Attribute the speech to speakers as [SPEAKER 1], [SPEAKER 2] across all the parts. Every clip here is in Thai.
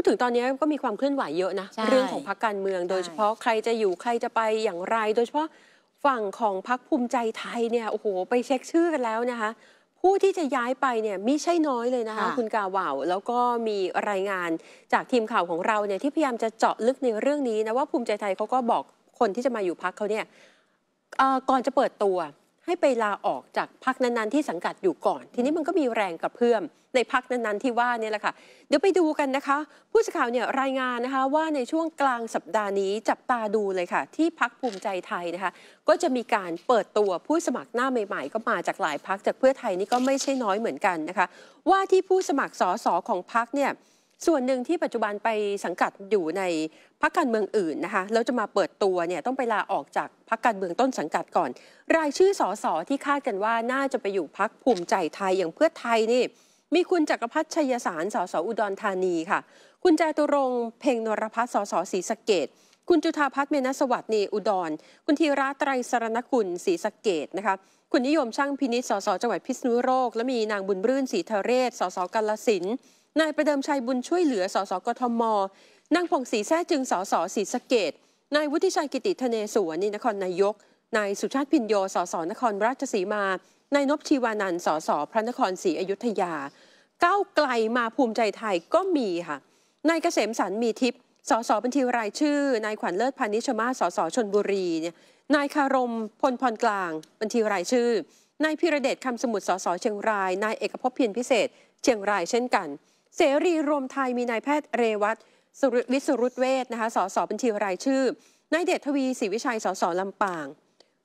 [SPEAKER 1] ูดถึงตอนนี้ก็มีความเคลื่อนไหวเยอะนะ เรื่องของพรรคการเมืองโดยเฉพาะใครจะอยู่ใครจะไปอย่างไร โดยเฉพาะฝั่งของพรรคภูมิใจไทยเนี่ยโอ้โหไปเช็คชื่อกันแล้วนะคะผู้ที่จะย้ายไปเนี่ยมิใช่น้อยเลยนะคะคุณกาวาวแล้วก็มีรายงานจากทีมข่าวของเราเนี่ยที่พยายามจะเจาะลึกในเรื่องนี้นะว่าภูมิใจไทยเขาก็บอกคนที่จะมาอยู่พักเขาเนี่ยก่อนจะเปิดตัวให้ไปลาออกจากพักนั้นๆที่สังกัดอยู่ก่อน ทีนี้มันก็มีแรงกระเพื่อมในพักนั้นๆที่ว่านี่แหละค่ะ เดี๋ยวไปดูกันนะคะ ผู้สื่อข่าวเนี่ยรายงานนะคะ ว่าในช่วงกลางสัปดาห์นี้จับตาดูเลยค่ะ ที่พักภูมิใจไทยนะคะ ก็จะมีการเปิดตัวผู้สมัครหน้าใหม่ๆ ก็มาจากหลายพักจากเพื่อไทยนี่ก็ไม่ใช่น้อยเหมือนกันนะคะ ว่าที่ผู้สมัครสสของพักเนี่ยส่วนหนึ่งที่ปัจจุบันไปสังกัดอยู่ในพักการเมืองอื่นนะคะแล้วจะมาเปิดตัวเนี่ยต้องไปลาออกจากพักการเมืองต้นสังกัดก่อน รายชื่อสอสอที่คาดกันว่าน่าจะไปอยู่พักภูมิใจไทยอย่างเพื่อไทยนี่มีคุณจักรพัฒชัยสารสสอุดรธานีค่ะ คุณจตุรง เพ่งนรพัฒสสศรีสะเกดคุณจุธาพัฒเมนสวัสดีอุดร คุณธีระไตรสรณกุลศรีสะเกดนะคะคุณนิยมช่างพินิษสสจังหวัดพิษณุโลกและมีนางบุญรื่นศรีเทเรศสสกาลสินนายประเดิมชัยบุญช่วยเหลือสสกทมนางพ่องศรีแท้จึงสสศรีสะเกดนายวุฒิชัยกิติธเนศวนนครนายกนายสุชาติพินโยสสนครราชสีมานายนพชีวานันสสพระนครศรีอยุธยาก้าวไกลมาภูมิใจไทยก็มีค่ะนายเกษมสันมีทิพย์สส บัญชีรายชื่อ นายขวัญเลิศพานิชมาสสชนบุรีเนี่ยนายคารม พลพรกลาง บัญชีรายชื่อ นายพิระเดชคำสมุทร สส เชียงราย นายเอกภพเพียรพิเศษ เชียงรายเช่นกัน เสรีรวมไทยมีนายแพทย์เรวัตวิสุรุตเวชนะคะ สส บัญชีรายชื่อ นายเดชทวีศรีวิชัย สสลำปาง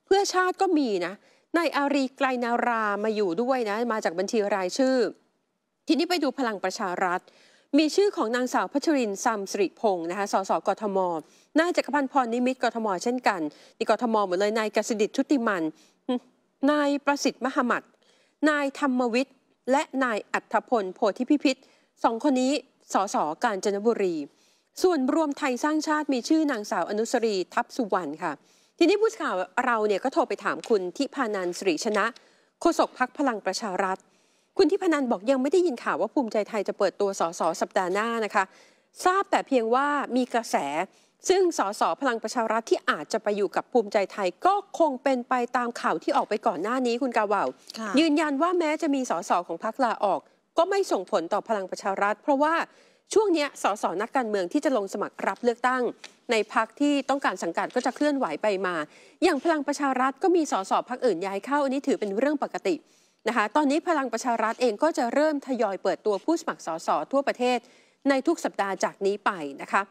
[SPEAKER 1] เพื่อชาติก็มีนะ นายอารีไกลนารามาอยู่ด้วยนะมาจากบัญชีรายชื่อ ทีนี้ไปดูพลังประชารัฐมีชื่อของนางสาวพัชรินซัมสิริพงศ์นะคะ สสกทม นายจักรพันธ์พรนิมิตกทม เช่นกันนี่กทมหมดเลย นายกสิดิตชุติมัน นายประสิทธิ์มหมัดนายธรรมวิทย์และนายอัธพลโพธิพิพิธสองคนนี้ สสกาญจนบุรี ส่วนรวมไทยสร้างชาติ มีชื่อนางสาวอนุสรีทัพสุวรรณค่ะ ทีนี้ผู้สื่อข่าวเราเนี่ยก็โทรไปถามคุณทิพานันสิริชนะ โฆษกพักพลังประชารัฐคุณที่พนันบอกยังไม่ได้ยินข่าวว่าภูมิใจไทยจะเปิดตัวสสสัปดาห์หน้านะคะทราบแต่เพียงว่ามีกระแส ซึ่งสสพลังประชารัฐที่อาจจะไปอยู่กับภูมิใจไทยก็คงเป็นไปตามข่าวที่ออกไปก่อนหน้านี้คุณกาวาวยืนยันว่าแม้จะมีสสของพรรคลาออก ก็ไม่ส่งผลต่อพลังประชารัฐ เพราะว่าช่วงนี้สสนักการเมืองที่จะลงสมัครรับเลือกตั้ง ในพักที่ต้องการสังกัดก็จะเคลื่อนไหวไปมา อย่างพลังประชารัฐก็มีสสพักอื่นย้ายเข้าอันนี้ถือเป็นเรื่องปกตินะคะตอนนี้พลังประชารัฐเองก็จะเริ่มทยอยเปิดตัวผู้สมัครสสทั่วประเทศ ในทุกสัปดาห์จากนี้ไปนะคะ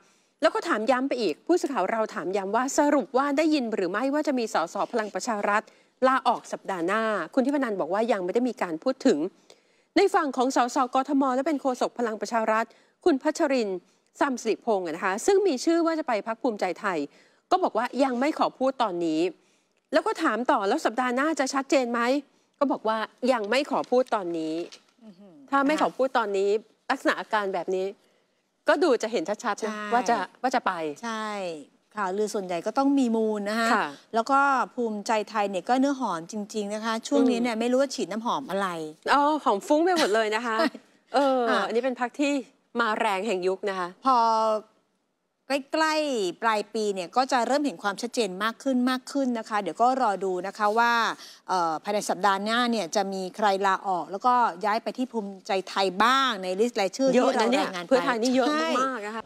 [SPEAKER 1] แล้วก็ถามย้ำไปอีก ผู้สื่อข่าวเราถามย้ำว่าสรุปว่าได้ยินหรือไม่ว่าจะมีสสพลังประชารัฐ ลาออกสัปดาห์หน้า คุณทิพนันบอกว่ายังไม่ได้มีการพูดถึง ในฝั่งของสสกทม และเป็นโฆษกพลังประชารัฐ คุณพัชรินซัมสิริพงศ์นะคะ ซึ่งมีชื่อว่าจะไปพักภูมิใจไทย ก็บอกว่ายังไม่ขอพูดตอนนี้ แล้วก็ถามต่อแล้วสัปดาห์หน้าจะชัดเจนไหมก็บอกว่ายังไม่ขอพูดตอนนี้ถ้าไม่ขอพูดตอนนี้ลักษณะอาการแบบนี้ ก็ดูจะเห็นชัดๆนะว่าจะว่าจะไป ใช่
[SPEAKER 2] ข่าวลือส่วนใหญ่ก็ต้องมีมูลนะคะคะแล้วก็ภูมิใจไทยเนี่ย ก็เนื้อหอมจริงๆนะคะ ช่วงนี้เนี่ยไม่รู้ว่าฉีดน้ำหอมอะไร อ๋อ หอมฟุ้งไปหมดเลยนะคะ เออ อันนี้เป็นพักที่มาแรงแห่งยุคนะคะ พอใกล้ ๆ ปลายปีเนี่ย ก็จะเริ่มเห็นความชัดเจนมากขึ้นมากขึ้นนะคะ เดี๋ยวก็รอดูนะคะว่าภายในสัปดาห์หน้าเนี่ย จะมีใครลาออก แล้วก็ย้ายไปที่ภูมิใจไทยบ้างในลิสต์รายชื่อที่เรารายงานไปเพื่อไทยนี่เยอะมากนะคะ